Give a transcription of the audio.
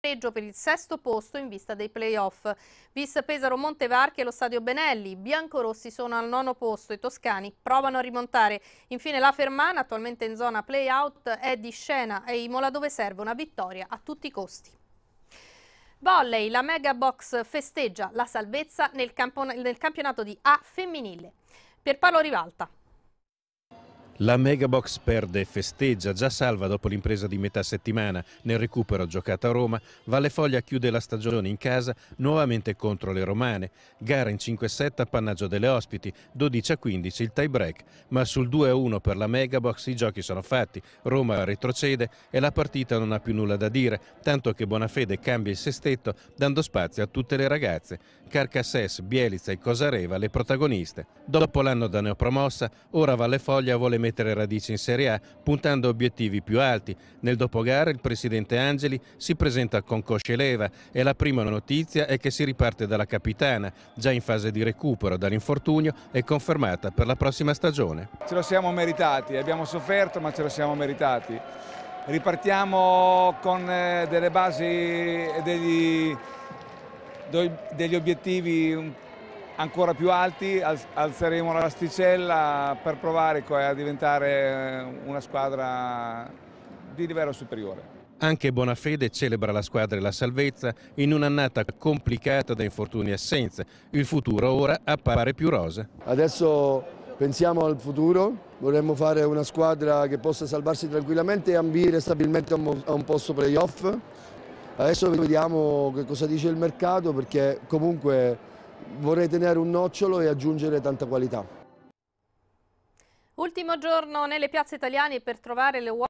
pareggio per il sesto posto in vista dei playoff. Vis Pesaro Montevarchi e lo stadio Benelli, biancorossi sono al nono posto, i toscani provano a rimontare. Infine la Fermana, attualmente in zona playout, è di scena e Imola dove serve una vittoria a tutti i costi. Volley, la Mega Box festeggia la salvezza nel, nel campionato di A femminile. Per Paolo Rivalta. La Megabox perde e festeggia, già salva dopo l'impresa di metà settimana nel recupero giocato a Roma, Valle Foglia chiude la stagione in casa nuovamente contro le Romane, gara in 5-7 appannaggio delle ospiti, 12-15 il tie break, ma sul 2-1 per la Megabox i giochi sono fatti, Roma retrocede e la partita non ha più nulla da dire, tanto che Bonafede cambia il sestetto dando spazio a tutte le ragazze, Carcassès, Bielizza e Cosareva le protagoniste. Dopo l'anno da neopromossa, ora Valle Foglia vuole mettere mettere radici in Serie A, puntando a obiettivi più alti. Nel dopogara il presidente Angeli si presenta con cosce leva e la prima notizia è che si riparte dalla capitana, già in fase di recupero dall'infortunio e confermata per la prossima stagione. Ce lo siamo meritati, abbiamo sofferto ma ce lo siamo meritati. Ripartiamo con eh, delle basi e degli, degli obiettivi ancora più alti, alzeremo l'asticella per provare a diventare eh, una squadra di livello superiore. Anche Bonafede celebra la squadra e la salvezza in un'annata complicata da infortuni e assenze. Il futuro ora appare più rosa. Adesso pensiamo al futuro, vorremmo fare una squadra che possa salvarsi tranquillamente e ambire stabilmente a un posto playoff. Adesso vediamo che cosa dice il mercato perché comunque vorrei tenere un nocciolo e aggiungere tanta qualità. Ultimo giorno nelle piazze italiane per trovare le uova.